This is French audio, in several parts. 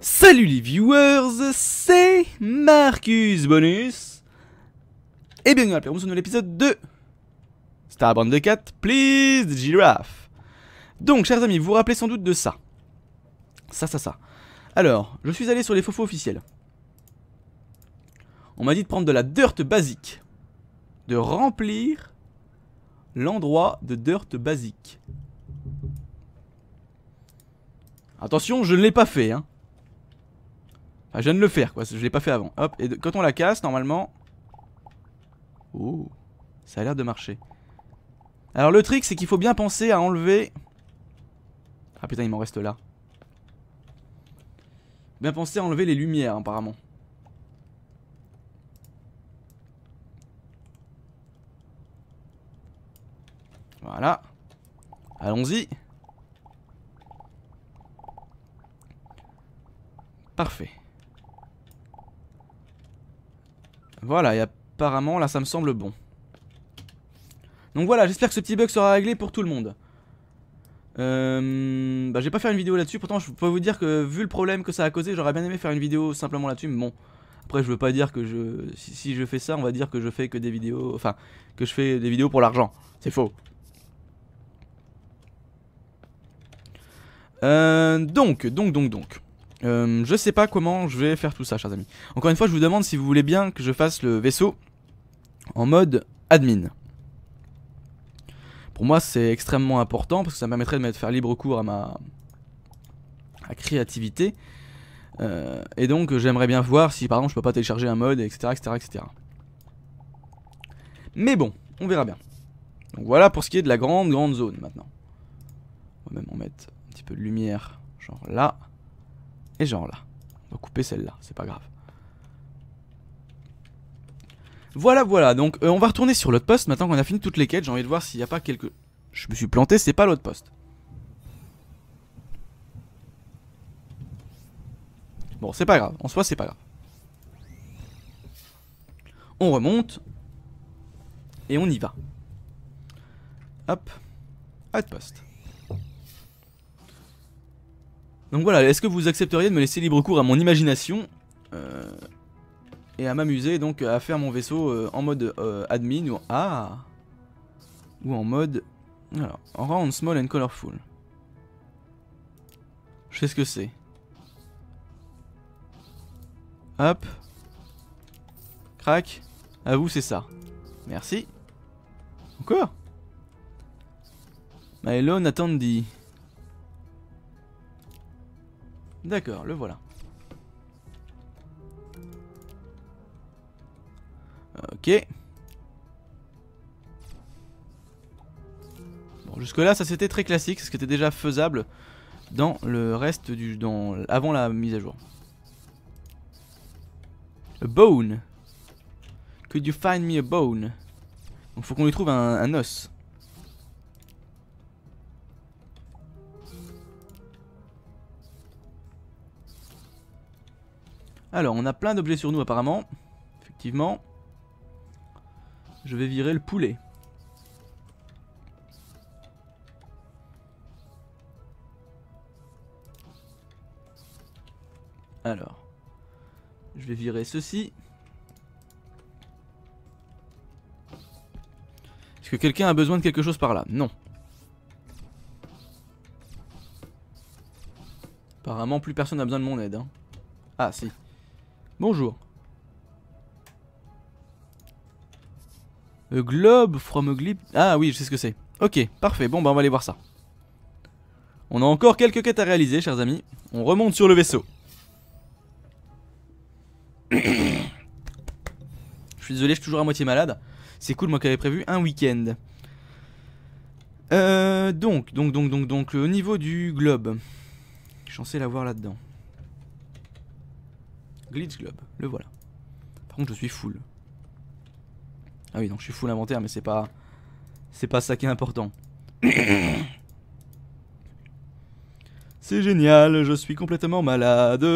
Salut les viewers, c'est Marcus Bonus Et bienvenue à la est dans l'épisode épisode Star Starbound de 4, Please Giraffe Donc chers amis, vous vous rappelez sans doute de ça Ça, ça, ça Alors, je suis allé sur les faux officiels On m'a dit de prendre de la dirt basique De remplir l'endroit de dirt basique Attention, je ne l'ai pas fait hein je viens de le faire, quoi. Je l'ai pas fait avant. Hop, et quand on la casse, normalement... Oh, ça a l'air de marcher. Alors, le trick, c'est qu'il faut bien penser à enlever... Ah putain, il m'en reste là. Bien penser à enlever les lumières, apparemment. Voilà. Allons-y. Parfait. Voilà, et apparemment, là, ça me semble bon. Donc voilà, j'espère que ce petit bug sera réglé pour tout le monde. Euh, bah, j'ai pas faire une vidéo là-dessus. Pourtant, je peux vous dire que vu le problème que ça a causé, j'aurais bien aimé faire une vidéo simplement là-dessus. Mais bon, après, je veux pas dire que je. Si, si, je fais ça, on va dire que je fais que des vidéos. Enfin, que je fais des vidéos pour l'argent. C'est faux. Euh, donc, donc, donc, donc. Euh, je sais pas comment je vais faire tout ça, chers amis. Encore une fois, je vous demande si vous voulez bien que je fasse le vaisseau en mode admin. Pour moi, c'est extrêmement important parce que ça me permettrait de mettre faire libre cours à ma créativité. Euh, et donc, j'aimerais bien voir si, par exemple, je peux pas télécharger un mode, etc., etc., etc. Mais bon, on verra bien. Donc voilà pour ce qui est de la grande, grande zone maintenant. On va même en mettre un petit peu de lumière, genre là. Et genre là. On va couper celle-là, c'est pas grave. Voilà, voilà, donc euh, on va retourner sur l'autre poste. Maintenant qu'on a fini toutes les quêtes, j'ai envie de voir s'il n'y a pas quelques... Je me suis planté, c'est pas l'autre poste. Bon, c'est pas grave, en soi c'est pas grave. On remonte. Et on y va. Hop. Outpost. Donc voilà, est-ce que vous accepteriez de me laisser libre cours à mon imagination euh, Et à m'amuser donc à faire mon vaisseau euh, en mode euh, admin ou... Ah, ou en mode... Alors, round, small and colorful. Je sais ce que c'est. Hop. Crac. À vous, c'est ça. Merci. Encore My attend dit... D'accord, le voilà. Ok. Bon, jusque là, ça c'était très classique, ce qui était déjà faisable dans le reste du... Dans, avant la mise à jour. A bone. Could you find me a bone Donc faut qu'on lui trouve un os. Alors, on a plein d'objets sur nous apparemment. Effectivement. Je vais virer le poulet. Alors, je vais virer ceci. Est-ce que quelqu'un a besoin de quelque chose par là Non. Apparemment, plus personne n'a besoin de mon aide. Hein. Ah, si. Bonjour. A euh, globe from a Ah oui, je sais ce que c'est. Ok, parfait. Bon, bah on va aller voir ça. On a encore quelques quêtes à réaliser, chers amis. On remonte sur le vaisseau. je suis désolé, je suis toujours à moitié malade. C'est cool, moi qui avais prévu un week-end. Euh, donc, donc, donc, donc, donc, au niveau du globe. Je suis l'avoir là-dedans. Glitch Globe, le voilà. Par contre, je suis full. Ah oui, donc je suis full inventaire, mais c'est pas. C'est pas ça qui est important. C'est génial, je suis complètement malade.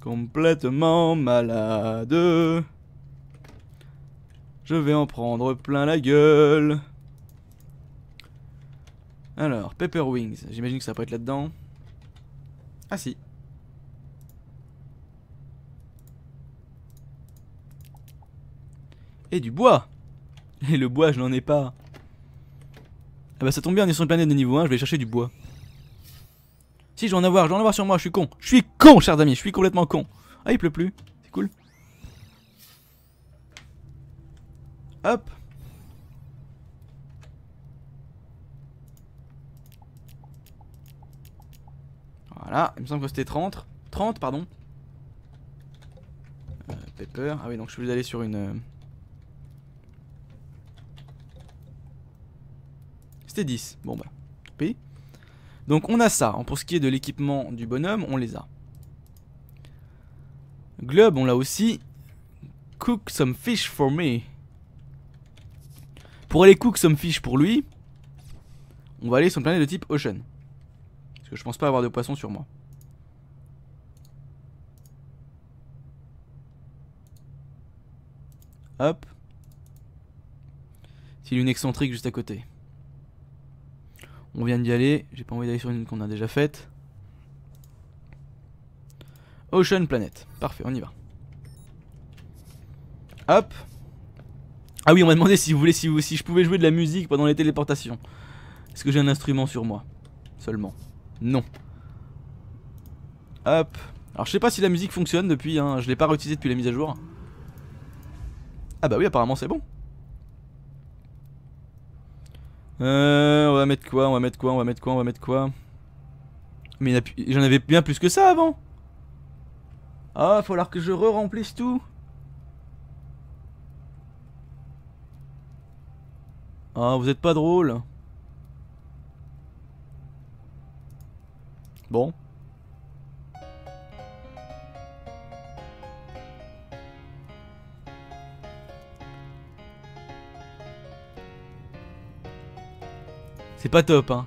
Complètement malade. Je vais en prendre plein la gueule. Alors, Pepper Wings, j'imagine que ça peut être là-dedans. Ah si, Et du bois Et le bois, je n'en ai pas. Ah bah ça tombe bien, on est sur une planète de niveau 1, je vais chercher du bois. Si, je vais en avoir, je vais en avoir sur moi, je suis con. Je suis con, chers amis, je suis complètement con. Ah, il pleut plus, c'est cool. Hop. Voilà, il me semble que c'était 30. 30, pardon. Euh, pepper. Ah oui, donc je suis allé sur une... Euh, 10. Bon bah, ok. Donc on a ça. Hein, pour ce qui est de l'équipement du bonhomme, on les a. Globe, on l'a aussi. Cook some fish for me. Pour aller cook some fish pour lui, on va aller sur une planète de type ocean. Parce que je pense pas avoir de poisson sur moi. Hop. S'il y a une excentrique juste à côté. On vient d'y aller. J'ai pas envie d'aller sur une qu'on a déjà faite. Ocean Planet. Parfait, on y va. Hop. Ah oui, on m'a demandé si vous voulez, si, vous, je pouvais jouer de la musique pendant les téléportations. Est-ce que j'ai un instrument sur moi Seulement. Non. Hop. Alors je sais pas si la musique fonctionne depuis, hein. je l'ai pas réutilisé depuis la mise à jour. Ah bah oui, apparemment c'est bon. Euh, on va mettre quoi On va mettre quoi On va mettre quoi On va mettre quoi Mais j'en avais bien plus que ça avant Ah, il faut alors que je re-remplisse tout Ah, vous êtes pas drôle Bon. pas top, hein.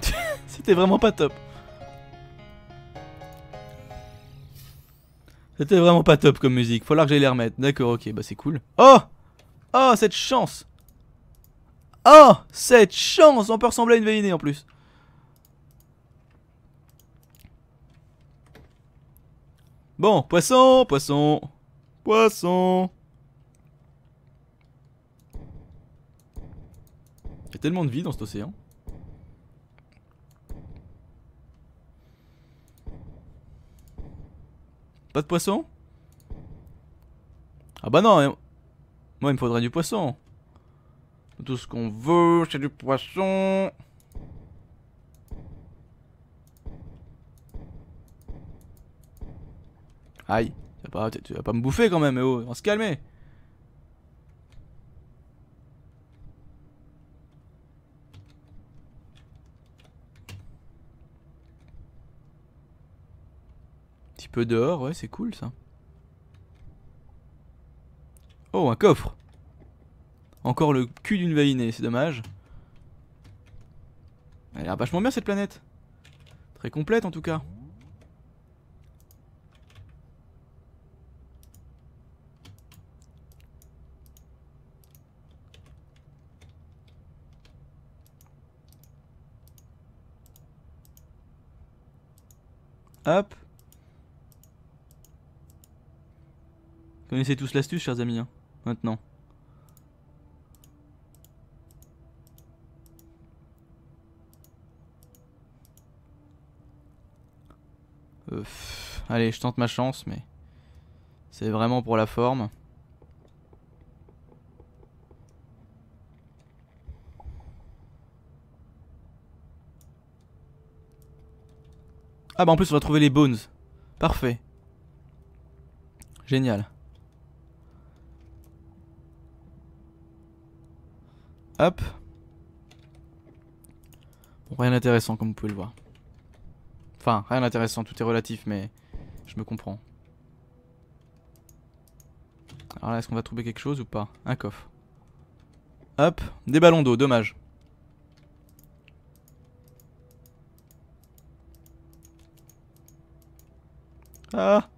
C'était vraiment pas top. C'était vraiment pas top comme musique. Faudra que j'aille les remettre. D'accord, ok, bah c'est cool. Oh Oh, cette chance Oh, cette chance On peut ressembler à une vélinée en plus. Bon, poisson, poisson, poisson. Il y a tellement de vie dans cet océan. Pas de poisson Ah bah non, hein. moi il me faudrait du poisson. Tout ce qu'on veut, c'est du poisson. Aïe, tu vas pas, pas me bouffer quand même, on va se calmer. Petit peu dehors, ouais, c'est cool ça. Oh, un coffre Encore le cul d'une valinée, c'est dommage. Elle a l'air vachement bien cette planète. Très complète en tout cas. Hop. connaissez tous l'astuce, chers amis, hein, maintenant. Euh, allez, je tente ma chance, mais c'est vraiment pour la forme. Ah bah en plus on va trouver les bones. Parfait. Génial. Hop. rien d'intéressant comme vous pouvez le voir. Enfin, rien d'intéressant, tout est relatif, mais je me comprends. Alors là, est-ce qu'on va trouver quelque chose ou pas Un coffre. Hop, des ballons d'eau, dommage. Ah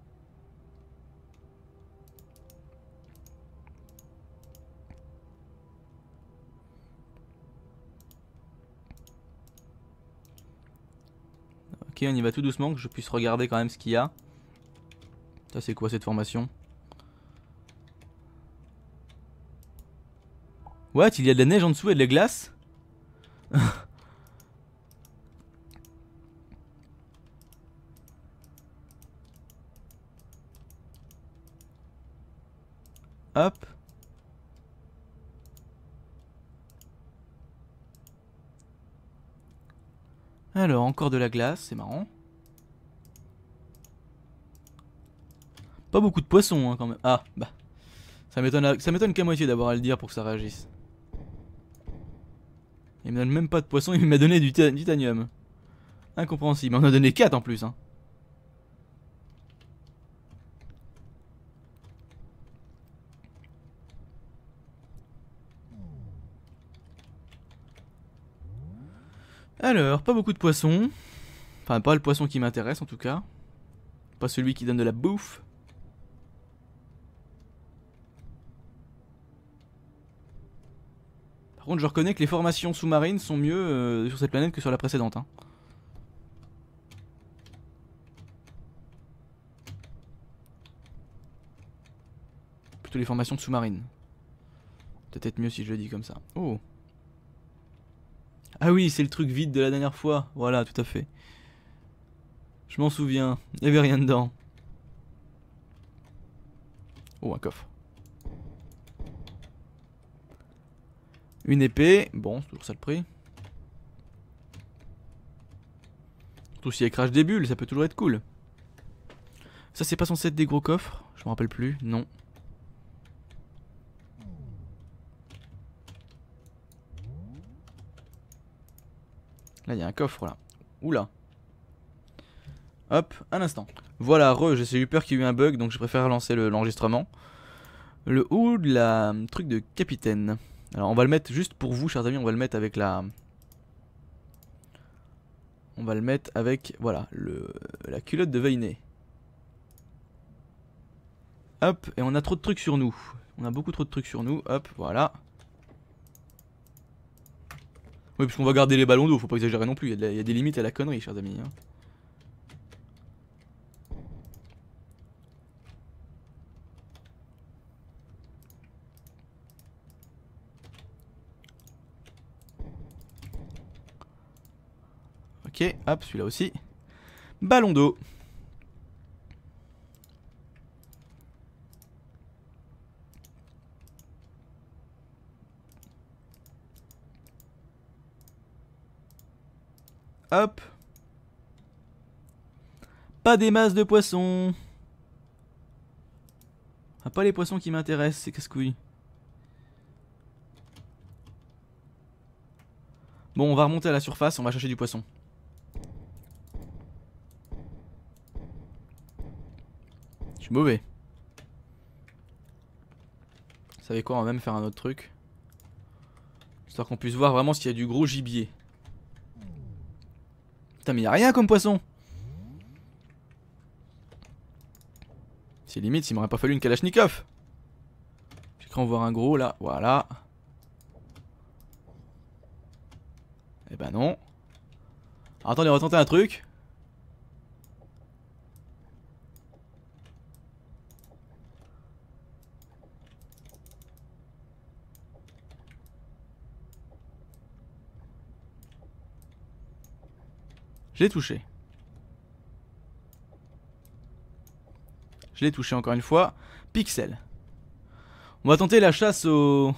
Ok, on y va tout doucement, que je puisse regarder quand même ce qu'il y a. Ça, c'est quoi cette formation What Il y a de la neige en dessous et de la glace encore de la glace, c'est marrant. Pas beaucoup de poissons hein, quand même. Ah, bah. Ça m'étonne qu'à moitié d'avoir à le dire pour que ça réagisse. Il me donne même pas de poissons. il m'a donné du titanium. Incompréhensible. On a donné 4 en plus. Hein. Alors, pas beaucoup de poissons. Enfin, pas le poisson qui m'intéresse en tout cas. Pas celui qui donne de la bouffe. Par contre, je reconnais que les formations sous-marines sont mieux euh, sur cette planète que sur la précédente. Hein. Plutôt les formations sous-marines. Peut-être mieux si je le dis comme ça. Oh ah oui, c'est le truc vide de la dernière fois. Voilà, tout à fait. Je m'en souviens. Il n'y avait rien dedans. Oh, un coffre. Une épée. Bon, c'est toujours ça le prix. Surtout si elle crache des bulles, ça peut toujours être cool. Ça, c'est pas censé être des gros coffres Je me rappelle plus. Non. Là, il y a un coffre, là. Oula. Hop, un instant. Voilà, re, j'ai eu peur qu'il y ait eu un bug, donc je préfère lancer l'enregistrement. Le, de la hum, truc de capitaine. Alors, on va le mettre juste pour vous, chers amis, on va le mettre avec la... Hum, on va le mettre avec, voilà, le, la culotte de Veiné. Hop, et on a trop de trucs sur nous. On a beaucoup trop de trucs sur nous, hop, voilà. Oui, puisqu'on va garder les ballons d'eau, faut pas exagérer non plus. Il y, a des limites à la connerie, chers amis. Hein. Ok, hop, celui-là aussi. Ballon d'eau. Hop. Pas des masses de poissons. Ah, pas les poissons qui m'intéressent, c'est casse-couille. Bon, on va remonter à la surface, on va chercher du poisson. Je suis mauvais. Vous savez quoi, on va même faire un autre truc. Histoire qu'on puisse voir vraiment s'il y a du gros gibier. Putain, mais y a rien comme poisson. C'est limite, il m'aurait pas fallu une Kalachnikov. J'ai cru en voir un gros là, voilà. Eh ben non. Alors, attendez, on va tenter un truc. Je l'ai touché. Je l'ai touché encore une fois. Pixel. On va tenter la chasse au...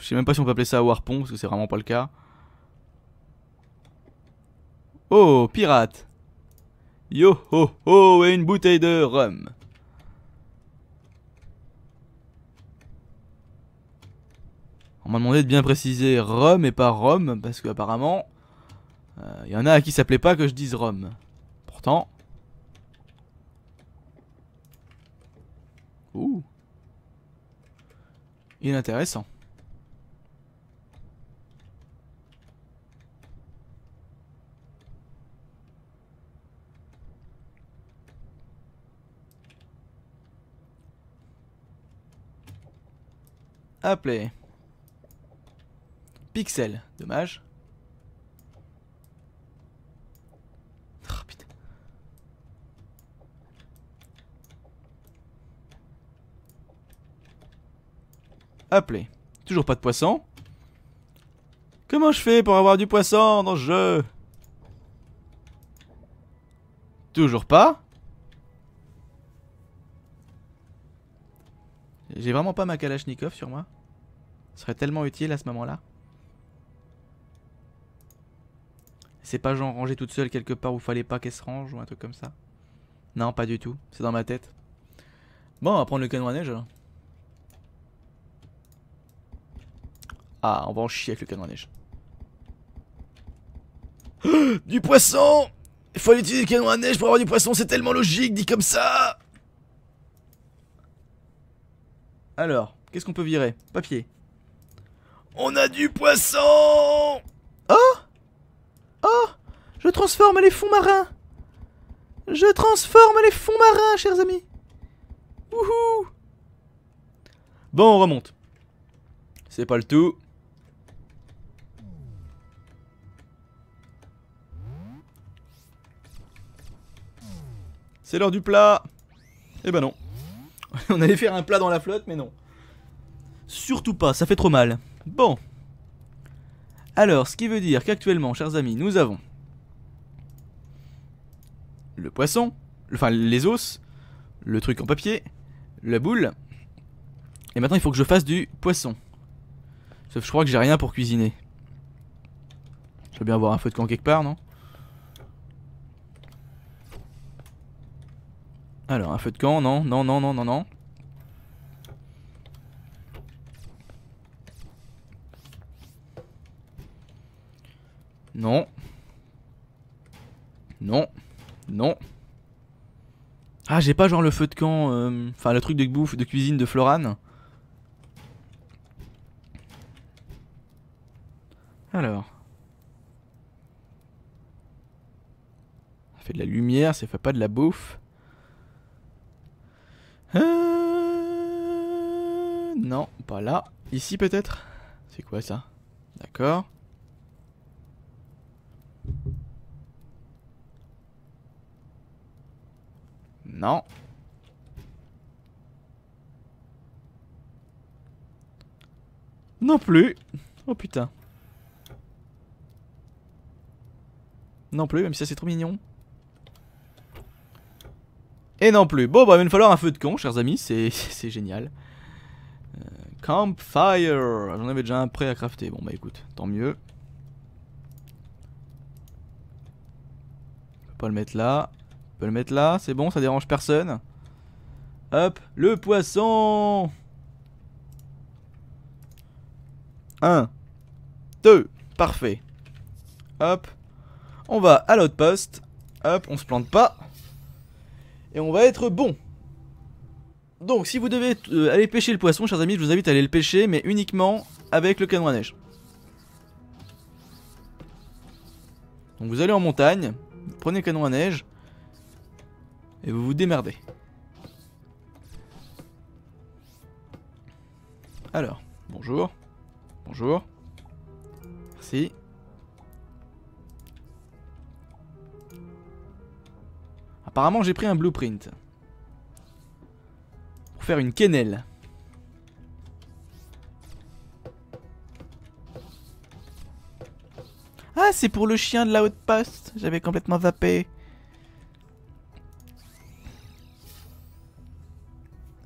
Je sais même pas si on peut appeler ça Warpon, parce que c'est vraiment pas le cas. Oh, pirate Yo ho ho, et une bouteille de rhum On m'a demandé de bien préciser Rome et pas Rome, parce qu'apparemment, il euh, y en a à qui ça plaît pas que je dise Rome. Pourtant. Ouh. inintéressant. intéressant. Appelez. Pixel, Dommage. Oh Appelé. Toujours pas de poisson. Comment je fais pour avoir du poisson dans le jeu Toujours pas. J'ai vraiment pas ma Kalachnikov sur moi. Ce serait tellement utile à ce moment-là. C'est pas genre ranger toute seule quelque part où fallait pas qu'elle se range ou un truc comme ça. Non, pas du tout. C'est dans ma tête. Bon, on va prendre le canon à neige Ah, on va en chier avec le canon à neige. du poisson Il faut utiliser le canon à neige pour avoir du poisson, c'est tellement logique, dit comme ça Alors, qu'est-ce qu'on peut virer Papier. On a du poisson Oh Oh Je transforme les fonds marins Je transforme les fonds marins, chers amis Wouhou Bon, on remonte. C'est pas le tout. C'est l'heure du plat Eh ben non. on allait faire un plat dans la flotte, mais non. Surtout pas, ça fait trop mal. Bon, alors, ce qui veut dire qu'actuellement, chers amis, nous avons le poisson, enfin les os, le truc en papier, la boule. Et maintenant, il faut que je fasse du poisson. Sauf je crois que j'ai rien pour cuisiner. Je vais bien avoir un feu de camp quelque part, non Alors, un feu de camp, non, non, non, non, non, non. Non. Non. Non. Ah, j'ai pas genre le feu de camp, euh, enfin le truc de bouffe, de cuisine de Florane. Alors. Ça fait de la lumière, ça fait pas de la bouffe. Euh, non, pas là. Ici peut-être C'est quoi ça D'accord. Non. Non plus. Oh putain. Non plus, même si ça c'est trop mignon. Et non plus. Bon, bah, il va me falloir un feu de con, chers amis. C'est génial. Euh, campfire. Ah, j'en avais déjà un prêt à crafter. Bon, bah, écoute, tant mieux. On peut pas le mettre là peut le mettre là, c'est bon, ça dérange personne. Hop, le poisson 1, 2, parfait. Hop, on va à l'autre poste. Hop, on se plante pas. Et on va être bon. Donc si vous devez euh, aller pêcher le poisson, chers amis, je vous invite à aller le pêcher, mais uniquement avec le canon à neige. Donc vous allez en montagne, prenez le canon à neige, et vous vous démerdez. Alors, bonjour. Bonjour. Merci. Apparemment, j'ai pris un blueprint. Pour faire une quenelle. Ah, c'est pour le chien de la haute poste. J'avais complètement zappé.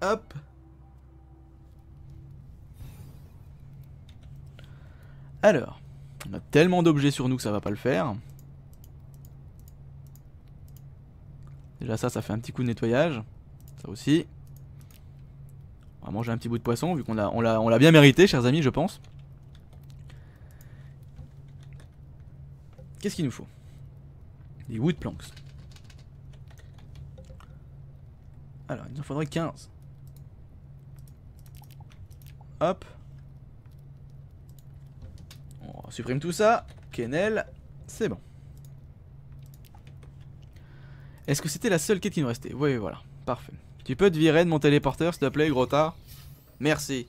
Hop. Alors, on a tellement d'objets sur nous que ça va pas le faire. Déjà ça, ça fait un petit coup de nettoyage. Ça aussi. On va manger un petit bout de poisson, vu qu'on l'a on bien mérité, chers amis, je pense. Qu'est-ce qu'il nous faut Des wood planks. Alors, il nous faudrait 15. Hop. On supprime tout ça. Kennel, c'est bon. Est-ce que c'était la seule quête qui nous restait Oui, voilà. Parfait. Tu peux te virer de mon téléporteur, s'il te plaît, gros tard Merci.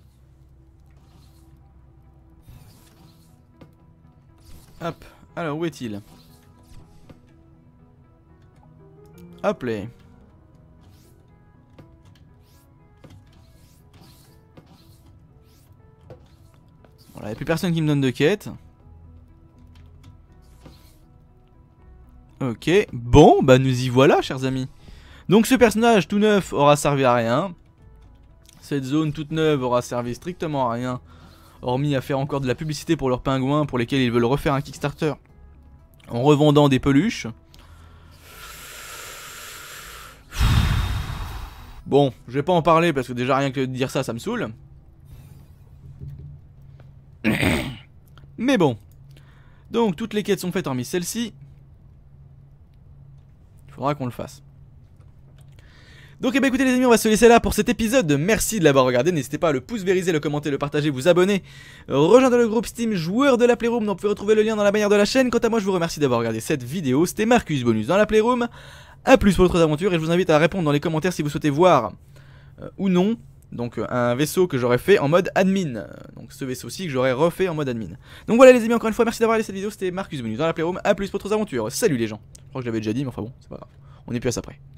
Hop. Alors, où est-il Hop là. Y'a plus personne qui me donne de quête. Ok, bon, bah nous y voilà, chers amis. Donc ce personnage tout neuf aura servi à rien. Cette zone toute neuve aura servi strictement à rien, hormis à faire encore de la publicité pour leurs pingouins pour lesquels ils veulent refaire un Kickstarter en revendant des peluches. Bon, je vais pas en parler parce que déjà rien que de dire ça, ça me saoule. Mais bon. Donc toutes les quêtes sont faites hormis celle-ci. Il faudra qu'on le fasse. Donc eh bien, écoutez les amis, on va se laisser là pour cet épisode. Merci de l'avoir regardé. N'hésitez pas à le pouce vériser, le commenter, le partager, vous abonner. Rejoindre le groupe Steam joueur de la Playroom Donc vous pouvez retrouver le lien dans la bannière de la chaîne. Quant à moi, je vous remercie d'avoir regardé cette vidéo. C'était Marcus Bonus dans la Playroom. A plus pour d'autres aventures et je vous invite à répondre dans les commentaires si vous souhaitez voir euh, ou non donc euh, un vaisseau que j'aurais fait en mode admin. Donc ce vaisseau-ci que j'aurais refait en mode admin. Donc voilà les amis, encore une fois, merci d'avoir regardé cette vidéo. C'était Marcus Menu dans la Playroom. A plus pour d'autres aventures. Salut les gens. Je crois que je l'avais déjà dit, mais enfin bon, c'est pas grave. On est plus à ça près